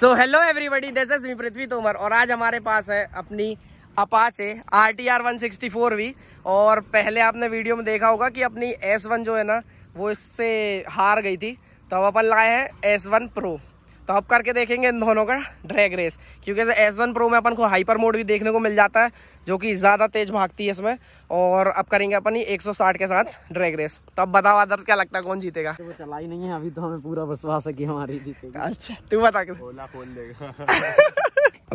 So hello everybody this is me Prithvi Tomar और आज हमारे पास है अपनी Apache R T R one sixty four भी और पहले आपने वीडियो में देखा होगा कि अपनी एस वन जो है ना वो इससे हार गई थी तो अब अपन लाए हैं एस वन प्रो तो अब करके देखेंगे इन दोनों का ड्रैग रेस क्योंकि एस वन प्रो में अपन को हाइपर मोड भी देखने को मिल जाता है जो कि ज़्यादा तेज भागती है इसमें और अब करेंगे अपन ये 160 के साथ ड्रैग रेस तो अब बताओ आदर्श क्या लगता है कौन जीतेगा तो चला ही नहीं है अभी तो हमें पूरा विश्वास है कि हमारी जीतेगा अच्छा तू बता के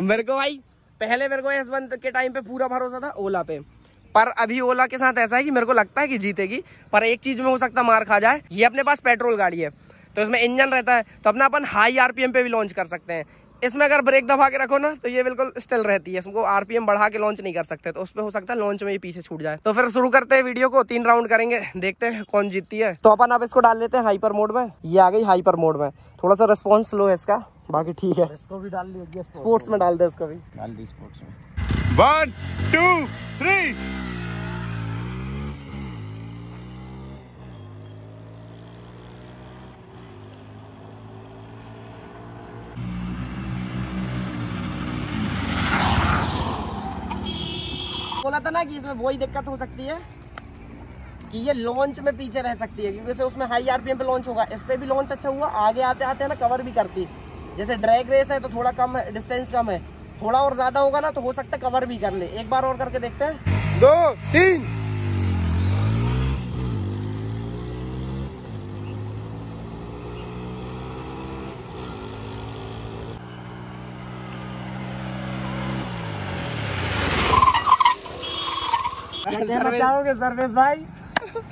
मेरे को भाई पहले मेरे को एस वन के टाइम पे पूरा भरोसा था ओला पे पर अभी ओला के साथ ऐसा है कि मेरे को लगता है कि जीतेगी पर एक चीज में हो सकता मार खा जाए ये अपने पास पेट्रोल गाड़ी है तो इसमें इंजन रहता है तो अपना अपन हाई आरपीएम पे भी लॉन्च कर सकते हैं इसमें अगर ब्रेक दबा के रखो ना तो ये बिल्कुल स्टिल रहती है इसको आरपीएम बढ़ा के लॉन्च नहीं कर सकते तो उस पर हो सकता है लॉन्च में ये पीछे छूट जाए तो फिर शुरू करते हैं वीडियो को तीन राउंड करेंगे देखते हैं कौन जीतती है तो अपन आप इसको डाल लेते हैं हाइपर मोड में ये आ गई हाइपर मोड में थोड़ा सा रिस्पॉन्स लो है इसका बाकी ठीक है इसको भी डाल लीजिए स्पोर्ट्स में डाल दे इसको भी डाल दी स्पोर्ट्स में वन टू थ्री बोला था ना कि इसमें वही दिक्कत हो सकती है कि ये लॉन्च में पीछे रह सकती है क्योंकि उसमें हाई आरपीएम पे लॉन्च होगा इस पर भी लॉन्च अच्छा हुआ आगे आते आते ना कवर भी करती जैसे ड्रैग रेस है तो थोड़ा कम डिस्टेंस कम है थोड़ा और ज्यादा होगा ना तो हो सकता है कवर भी कर ले एक बार और करके देखते हैं दो तीन बताओगे सर्वेश भाई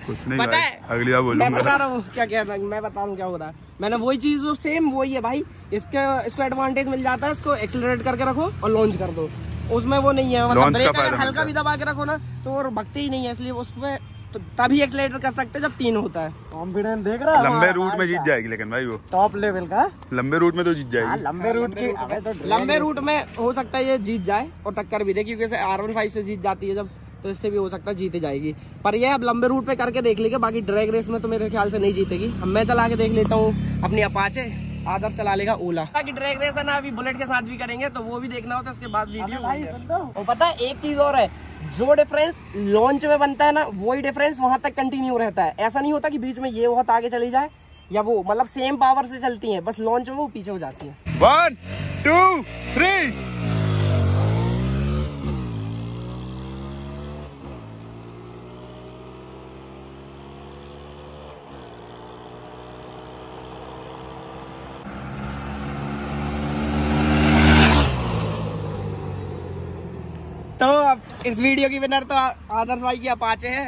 कुछ नहीं पता है अगली बार मैं बता रहा हूँ क्या क्या मैं बता रहा हूँ क्या हो रहा है मैंने वही चीज वो सेम वही है भाई इसके इसको एडवांटेज मिल जाता है इसको एक्सलरेट करके रखो और लॉन्च कर दो उसमें वो नहीं है मतलब ब्रेक अगर हल्का भी दबा के रखो ना तो और भक्ति ही नहीं है इसलिए उसमें तो तभी एक्सलेटर कर सकते जब तीन होता है कॉन्फिडेंस देख रहा है लंबे रूट में जीत जाएगी लेकिन भाई वो टॉप लेवल का लंबे रूट में तो जीत जाएगी हाँ, लंबे रूट हाँ, की तो लंबे रूट में हो सकता है ये जीत जाए और टक्कर भी दे क्योंकि आर वन फाइव से जीत जाती है जब तो इससे भी हो सकता है जीते जाएगी पर यह अब लंबे रूट पे करके देख लेगा बाकी ड्रैग रेस में तो मेरे ख्याल से नहीं जीतेगी अब मैं चला के देख लेता हूँ अपनी अपाचे आदर चला लेगा ओला बाकी ड्रैग रेस है ना अभी बुलेट के साथ भी करेंगे तो वो भी देखना होता है उसके बाद वीडियो तो। और पता है एक चीज और है जो डिफरेंस लॉन्च में बनता है ना वही डिफरेंस वहां तक कंटिन्यू रहता है ऐसा नहीं होता की बीच में ये बहुत आगे चली जाए या वो मतलब सेम पावर से चलती है बस लॉन्च में वो पीछे हो जाती है वन टू थ्री तो इस वीडियो की विनर तो आदर्श भाई की अपाचे है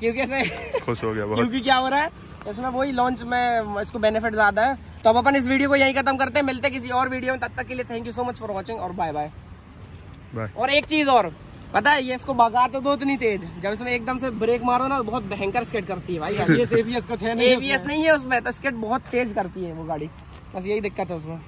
क्योंकि से खुश हो गया बहुत क्योंकि क्या हो रहा है इसमें वही लॉन्च में इसको बेनिफिट ज्यादा है तो अब अपन इस वीडियो को यही खत्म करते हैं मिलते हैं किसी और वीडियो में तब तक के लिए thank you so much for watching और बाय बाय और एक चीज और पता है ये इसको भगा तो दो इतनी तेज जब इसमें एकदम से ब्रेक मारो ना बहुत भयंकर स्केट करती है भाई एबीएस नहीं है उसमें तो स्केट बहुत तेज करती है वो गाड़ी बस यही दिक्कत है उसमें